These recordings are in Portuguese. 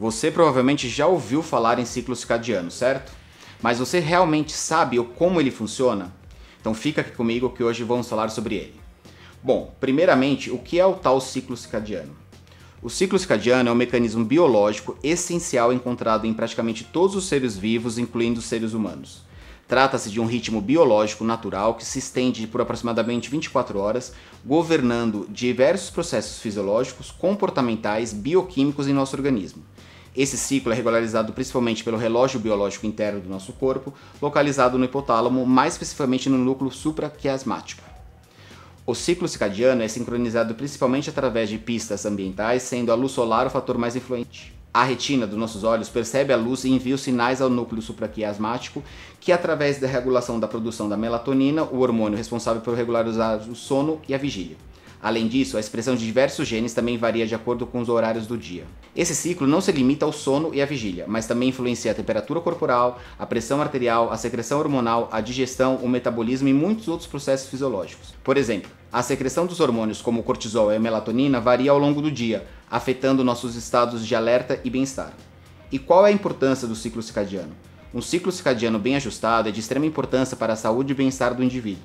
Você provavelmente já ouviu falar em ciclo circadiano, certo? Mas você realmente sabe como ele funciona? Então fica aqui comigo que hoje vamos falar sobre ele. Bom, primeiramente, o que é o tal ciclo circadiano? O ciclo circadiano é um mecanismo biológico essencial encontrado em praticamente todos os seres vivos, incluindo os seres humanos. Trata-se de um ritmo biológico natural que se estende por aproximadamente 24 horas, governando diversos processos fisiológicos, comportamentais, bioquímicos em nosso organismo. Esse ciclo é regularizado principalmente pelo relógio biológico interno do nosso corpo, localizado no hipotálamo, mais especificamente no núcleo supraquiasmático. O ciclo circadiano é sincronizado principalmente através de pistas ambientais, sendo a luz solar o fator mais influente. A retina dos nossos olhos percebe a luz e envia os sinais ao núcleo supraquiasmático, que através da regulação da produção da melatonina, o hormônio responsável por regularizar o sono e a vigília. Além disso, a expressão de diversos genes também varia de acordo com os horários do dia. Esse ciclo não se limita ao sono e à vigília, mas também influencia a temperatura corporal, a pressão arterial, a secreção hormonal, a digestão, o metabolismo e muitos outros processos fisiológicos. Por exemplo, a secreção dos hormônios como o cortisol e a melatonina varia ao longo do dia, afetando nossos estados de alerta e bem-estar. E qual é a importância do ciclo circadiano? Um ciclo circadiano bem ajustado é de extrema importância para a saúde e bem-estar do indivíduo.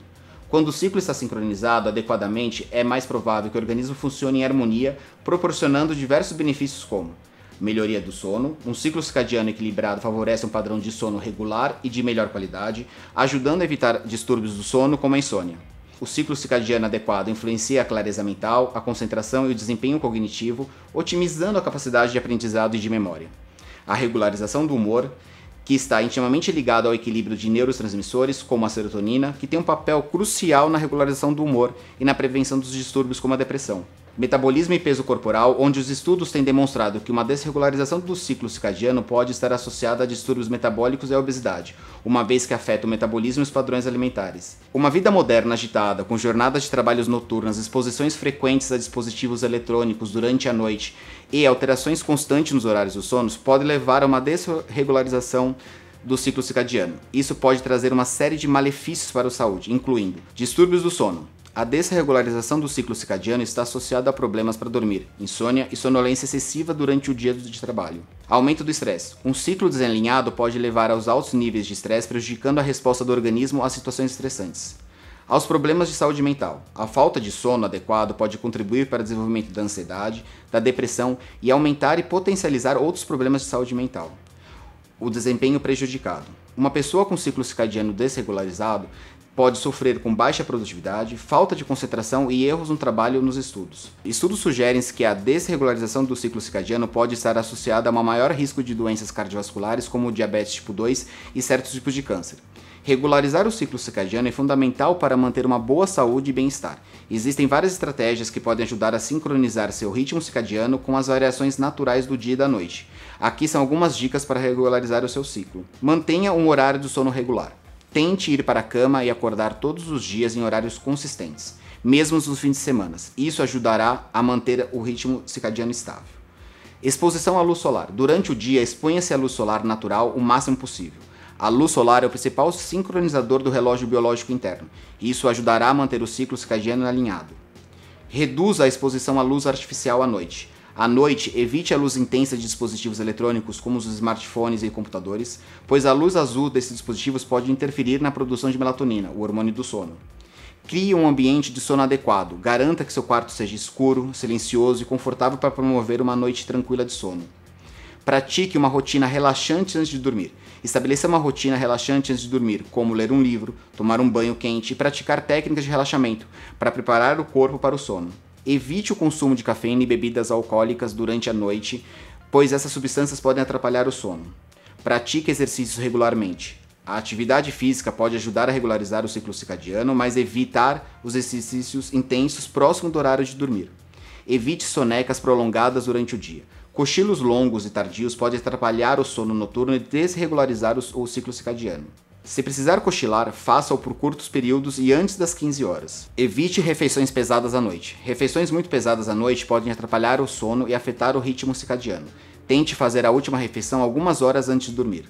Quando o ciclo está sincronizado adequadamente, é mais provável que o organismo funcione em harmonia, proporcionando diversos benefícios como melhoria do sono, um ciclo circadiano equilibrado favorece um padrão de sono regular e de melhor qualidade, ajudando a evitar distúrbios do sono como a insônia. O ciclo circadiano adequado influencia a clareza mental, a concentração e o desempenho cognitivo, otimizando a capacidade de aprendizado e de memória. A regularização do humor que está intimamente ligado ao equilíbrio de neurotransmissores, como a serotonina, que tem um papel crucial na regularização do humor e na prevenção dos distúrbios como a depressão. Metabolismo e peso corporal, onde os estudos têm demonstrado que uma desregularização do ciclo circadiano pode estar associada a distúrbios metabólicos e a obesidade, uma vez que afeta o metabolismo e os padrões alimentares. Uma vida moderna agitada, com jornadas de trabalhos noturnas, exposições frequentes a dispositivos eletrônicos durante a noite e alterações constantes nos horários dos sonos pode levar a uma desregularização do ciclo circadiano. Isso pode trazer uma série de malefícios para a saúde, incluindo distúrbios do sono, a desregularização do ciclo circadiano está associada a problemas para dormir, insônia e sonolência excessiva durante o dia de trabalho. Aumento do estresse. Um ciclo desalinhado pode levar aos altos níveis de estresse, prejudicando a resposta do organismo às situações estressantes. Aos problemas de saúde mental. A falta de sono adequado pode contribuir para o desenvolvimento da ansiedade, da depressão e aumentar e potencializar outros problemas de saúde mental o desempenho prejudicado. Uma pessoa com ciclo circadiano desregularizado pode sofrer com baixa produtividade, falta de concentração e erros no trabalho nos estudos. Estudos sugerem que a desregularização do ciclo circadiano pode estar associada a um maior risco de doenças cardiovasculares como diabetes tipo 2 e certos tipos de câncer. Regularizar o ciclo circadiano é fundamental para manter uma boa saúde e bem-estar. Existem várias estratégias que podem ajudar a sincronizar seu ritmo circadiano com as variações naturais do dia e da noite. Aqui são algumas dicas para regularizar o seu ciclo. Mantenha um horário de sono regular. Tente ir para a cama e acordar todos os dias em horários consistentes, mesmo nos fins de semana. Isso ajudará a manter o ritmo circadiano estável. Exposição à luz solar. Durante o dia, exponha-se à luz solar natural o máximo possível. A luz solar é o principal sincronizador do relógio biológico interno. Isso ajudará a manter o ciclo circadiano alinhado. Reduza a exposição à luz artificial à noite. À noite, evite a luz intensa de dispositivos eletrônicos como os smartphones e computadores, pois a luz azul desses dispositivos pode interferir na produção de melatonina, o hormônio do sono. Crie um ambiente de sono adequado. Garanta que seu quarto seja escuro, silencioso e confortável para promover uma noite tranquila de sono. Pratique uma rotina relaxante antes de dormir. Estabeleça uma rotina relaxante antes de dormir, como ler um livro, tomar um banho quente e praticar técnicas de relaxamento para preparar o corpo para o sono. Evite o consumo de cafeína e bebidas alcoólicas durante a noite, pois essas substâncias podem atrapalhar o sono. Pratique exercícios regularmente. A atividade física pode ajudar a regularizar o ciclo circadiano, mas evitar os exercícios intensos próximo do horário de dormir. Evite sonecas prolongadas durante o dia. Cochilos longos e tardios podem atrapalhar o sono noturno e desregularizar o ciclo circadiano. Se precisar cochilar, faça-o por curtos períodos e antes das 15 horas. Evite refeições pesadas à noite. Refeições muito pesadas à noite podem atrapalhar o sono e afetar o ritmo circadiano. Tente fazer a última refeição algumas horas antes de dormir.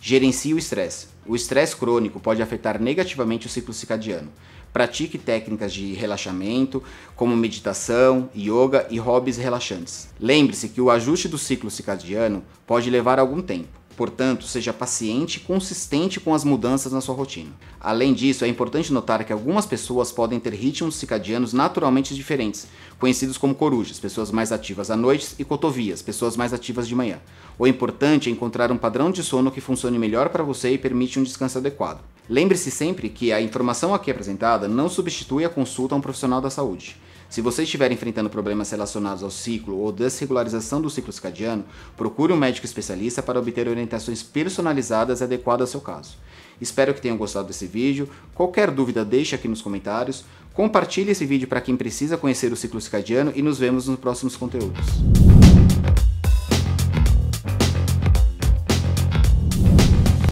Gerencie o estresse. O estresse crônico pode afetar negativamente o ciclo circadiano. Pratique técnicas de relaxamento, como meditação, yoga e hobbies relaxantes. Lembre-se que o ajuste do ciclo circadiano pode levar algum tempo. Portanto, seja paciente e consistente com as mudanças na sua rotina. Além disso, é importante notar que algumas pessoas podem ter ritmos circadianos naturalmente diferentes, conhecidos como corujas, pessoas mais ativas à noite, e cotovias, pessoas mais ativas de manhã. O importante é encontrar um padrão de sono que funcione melhor para você e permite um descanso adequado. Lembre-se sempre que a informação aqui apresentada não substitui a consulta a um profissional da saúde. Se você estiver enfrentando problemas relacionados ao ciclo ou desregularização do ciclo circadiano, procure um médico especialista para obter orientações personalizadas adequadas ao seu caso. Espero que tenham gostado desse vídeo. Qualquer dúvida deixe aqui nos comentários. Compartilhe esse vídeo para quem precisa conhecer o ciclo circadiano e nos vemos nos próximos conteúdos.